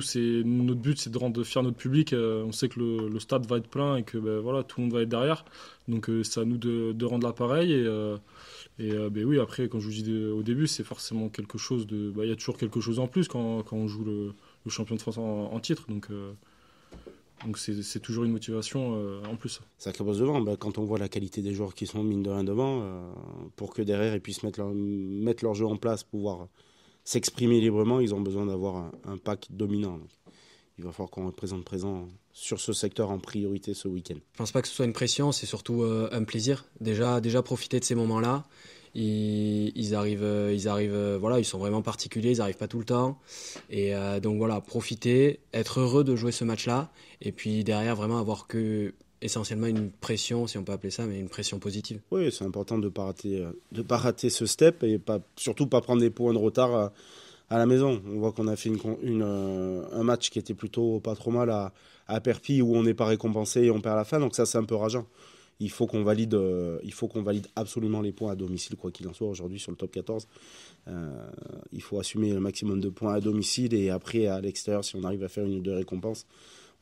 c'est notre but, c'est de rendre fier notre public. Euh, on sait que le, stade va être plein et que ben, voilà, tout le monde va être derrière. Donc euh, c'est à nous de, rendre l'appareil. Et, euh, ben oui, après, quand je vous dis au début, c'est forcément quelque chose de. Bah, il y a toujours quelque chose en plus quand, on joue le, champion de France en, titre. Donc. c'est toujours une motivation en plus. Ça te pose devant. Bah, quand on voit la qualité des joueurs qui sont mine de rien devant, pour que derrière ils puissent mettre mettre leur jeu en place, pouvoir s'exprimer librement, ils ont besoin d'avoir un, pack dominant. il va falloir qu'on représente présent sur ce secteur en priorité ce week-end. Je pense pas que ce soit une pression, c'est surtout euh, un plaisir. Déjà, déjà profiter de ces moments-là. Ils, arrivent, ils arrivent, euh, euh, voilà, ils sont vraiment particuliers, ils arrivent pas tout le temps. Et donc voilà, profiter, être heureux de jouer ce match-là, et puis derrière vraiment avoir que essentiellement une pression, si on peut appeler ça, mais une pression positive. Oui, c'est important de ne pas, rater, euh, de pas rater ce step et pas, surtout pas prendre des points de retard euh, à, la maison. On voit qu'on a fait une, euh, un match qui était plutôt pas trop mal à, à Perpi où on n'est pas récompensé et on perd la fin, donc ça c'est un peu rageant. Il faut qu'on valide, il faut valide absolument les points à domicile, quoi qu'il en soit, aujourd'hui sur le top 14. il faut assumer le maximum de points à domicile et après à l'extérieur, si on arrive à faire une ou deux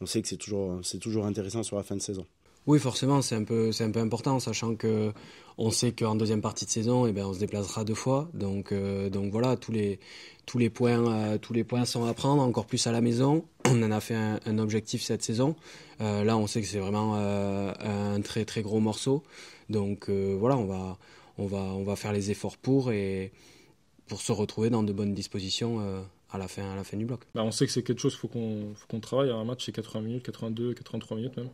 on sait que c'est toujours, c'est toujours intéressant sur la fin de saison. Oui, forcément, c'est un peu, c'est un peu important, sachant que on sait qu'en deuxième partie de saison, et eh ben, on se déplacera deux fois. Donc, euh, donc voilà, tous les, tous les points, euh, tous les points sont à prendre, encore plus à la maison. On en a fait un, objectif cette saison. Euh, là, on sait que c'est vraiment un très, très gros morceau. Donc voilà, on va, on va, on va faire les efforts pour et pour se retrouver dans de bonnes dispositions à la fin, à la fin du bloc. Bah, on sait que c'est quelque chose, faut qu'on, faut qu'on travaille. Un match, c'est 80 minutes, 82, 83 minutes même.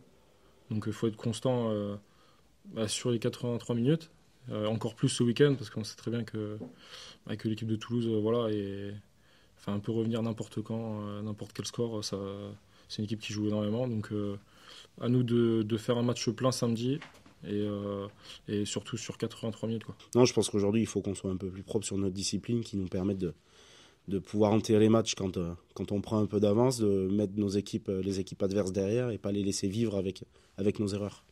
Donc il euh, faut être constant euh, bah, sur les 83 minutes. Euh, encore plus ce week-end, parce qu'on sait très bien que, bah, l'équipe de Toulouse voilà, un peu revenir n'importe quand, n'importe quel score. c'est une équipe qui joue énormément. Donc à nous de, faire un match plein samedi. Et, surtout sur 83 minutes. Non, je pense qu'aujourd'hui, il faut qu'on soit un peu plus propre sur notre discipline qui nous permette de, de pouvoir enterrer les matchs quand, euh, quand on prend un peu d'avance, de mettre nos équipes, euh, les équipes adverses derrière et pas les laisser vivre avec, avec nos erreurs.